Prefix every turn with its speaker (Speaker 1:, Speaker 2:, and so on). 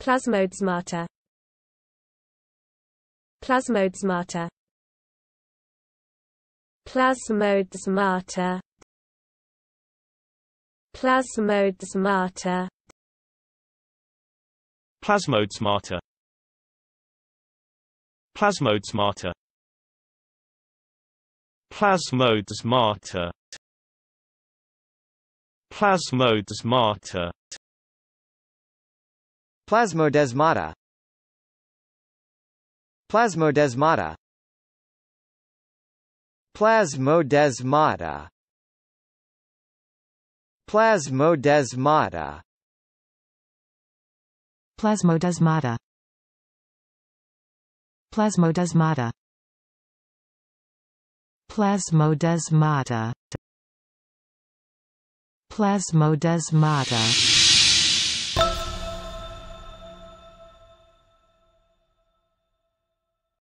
Speaker 1: Plasmodesmata Plasmodesmata Plasmodesmata Plasmodesmata Plasmodesmata Plasmodesmata Plasmodesmata Plasmodesmata Plasmodesmata Plasmodesmata Plasmodesmata Plasmodesmata Plasmodesmata Plasmodesmata Plasmodesmata Plasmodesmata